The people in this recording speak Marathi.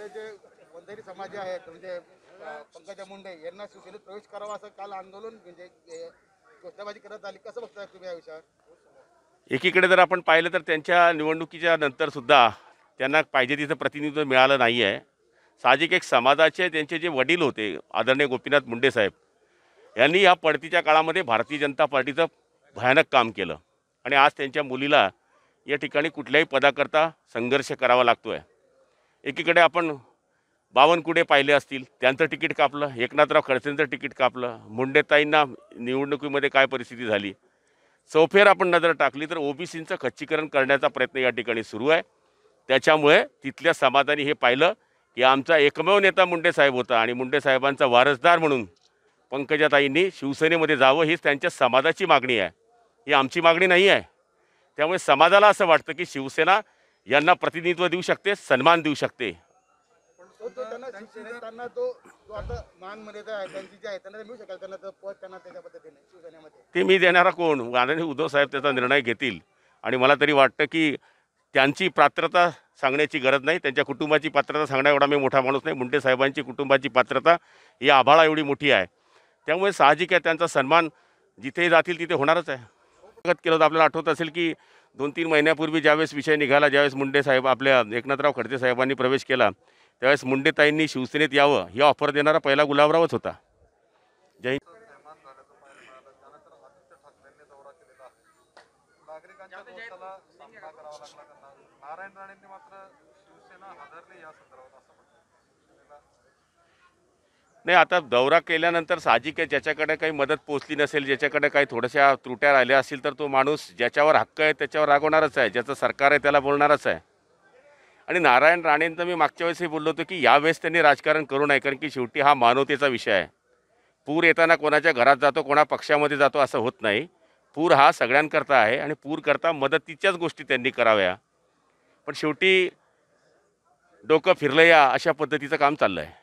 आपले जे समाज आहेत म्हणजे पंकजा मुंडे यांना शिवसेनेत प्रवेश करावा असं काल आंदोलन म्हणजे घोषणाबाजी करत आली कसं बघताय तुम्ही या विषयावर एकीकडे जर आपण पाहिलं तर त्यांच्या निवडणुकीच्या नंतर सुद्धा त्यांना पाहिजे तिथं प्रतिनिधित्व मिळालं नाही आहे साहजिक एक समाजाचे त्यांचे जे वडील होते आदरणीय गोपीनाथ मुंडे साहेब यांनी या पडतीच्या काळामध्ये भारतीय जनता पार्टीचं भयानक काम केलं आणि आज त्यांच्या मुलीला या ठिकाणी कुठल्याही पदाकरता संघर्ष करावा लागतो आहे एकीकडे आपण बावनकुडे पाहिले असतील त्यांचं तिकीट कापलं एकनाथराव खडसेंचं तिकीट कापलं मुंडेताईंना निवडणुकीमध्ये काय परिस्थिती झाली चौफेर आपण नजर टाकली तर ओबीसींचं खच्चीकरण करण्याचा प्रयत्न या ठिकाणी सुरू आहे त्याच्यामुळे तिथल्या समाजाने हे पाहिलं की आमचा एकमेव नेता मुंडे साहेब होता आणि मुंडे साहेबांचा वारसदार म्हणून पंकजाताईंनी शिवसेनेमध्ये जावं हीच त्यांच्या समाजाची मागणी आहे ही आमची मागणी नाही आहे त्यामुळे समाजाला असं वाटतं की शिवसेना यांना प्रतिनिधित्व देऊ शकते सन्मान देऊ शकते ते मी देणारा कोण माननीय उद्धव साहेब त्याचा निर्णय घेतील आणि मला तरी वाटतं की त्यांची पात्रता सांगण्याची गरज नाही त्यांच्या कुटुंबाची पात्रता सांगण्या एवढा मी मोठा माणूस नाही मुंडे साहेबांची कुटुंबाची पात्रता ही आभाळा एवढी मोठी आहे त्यामुळे साहजिक आहे त्यांचा सन्मान जिथे जातील तिथे होणारच आहे केलं तर आपल्याला आठवत असेल की दोन तीन महिन्यापूर्वी ज्यावेळेस विषय निघाला ज्यावेळेस मुंडे साहेब आपल्या एकनाथराव खडसे साहेबांनी प्रवेश केला त्यावेळेस मुंडेताईंनी शिवसेनेत यावं ही ऑफर देणारा पहिला गुलाबरावच होता जय नारायण राणेंनी मात्र शिवसेना हजरली या संदर्भात असं म्हटलं नाही आता दौरा केल्यानंतर साहजिक आहे ज्याच्याकडे काही मदत पोचली नसेल ज्याच्याकडे काही थोड्याशा त्रुट्या राहिल्या असतील तर तो माणूस ज्याच्यावर हक्क आहे त्याच्यावर रागवणारच आहे ज्याचं सरकार आहे त्याला बोलणारच आहे आणि नारायण राणेंचं मी मागच्या वेळेसही बोललो होतो की यावेळेस त्यांनी राजकारण करू नये कारण की शेवटी हा मानवतेचा विषय आहे पूर येताना कोणाच्या घरात जातो कोणा पक्षामध्ये जातो असं होत नाही पूर हा सगळ्यांकरता आहे आणि पूरकरता मदतीच्याच गोष्टी त्यांनी कराव्या पण शेवटी डोकं फिरलं या अशा पद्धतीचं काम चाललं आहे